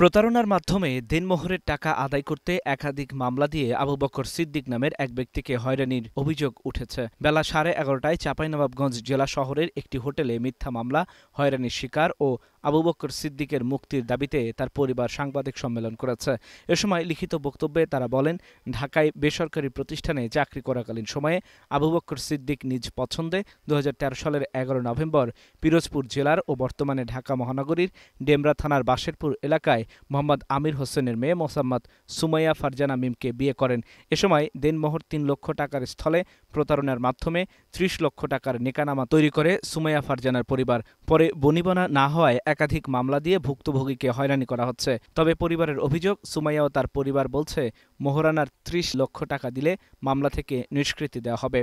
প্রতারণার মাধ্যমে দিনমোহরের টাকা আদায় করতে একাধিক মামলা দিয়ে আবু বকর সিদ্দিক নামের এক ব্যক্তিকে হয়রানির অভিযোগ উঠেছে বেলা সাড়ে এগারোটায় চাঁপাইনবাবগঞ্জ জেলা শহরের একটি হোটেলে মিথ্যা মামলা হয়রানির শিকার ও আবু বক্কর সিদ্দিকের মুক্তির দাবিতে তার পরিবার সাংবাদিক সম্মেলন করেছে এ সময় লিখিত বক্তব্যে তারা বলেন ঢাকায় বেসরকারি প্রতিষ্ঠানে চাকরি করাকালীন সময়ে আবু বকর সিদ্দিক নিজ পছন্দে দু সালের এগারো নভেম্বর পিরোজপুর জেলার ও বর্তমানে ঢাকা মহানগরীর ডেমরা থানার বাশেরপুর এলাকায় মোহাম্মদ আমির হোসেনের মেয়ে মোসাম্মদ সুমাইয়া ফারজানা মিমকে বিয়ে করেন এ সময় দেনমোহর তিন লক্ষ টাকার স্থলে প্রতারণার মাধ্যমে ত্রিশ লক্ষ টাকার নেকানামা তৈরি করে সুমাইয়া ফারজানার পরিবার পরে বনিবনা না হওয়ায় একাধিক মামলা দিয়ে ভুক্তভোগীকে হয়রানি করা হচ্ছে তবে পরিবারের অভিযোগ সুমাইয়া ও তার পরিবার বলছে মোহরানার ত্রিশ লক্ষ টাকা দিলে মামলা থেকে নিষ্কৃতি দেওয়া হবে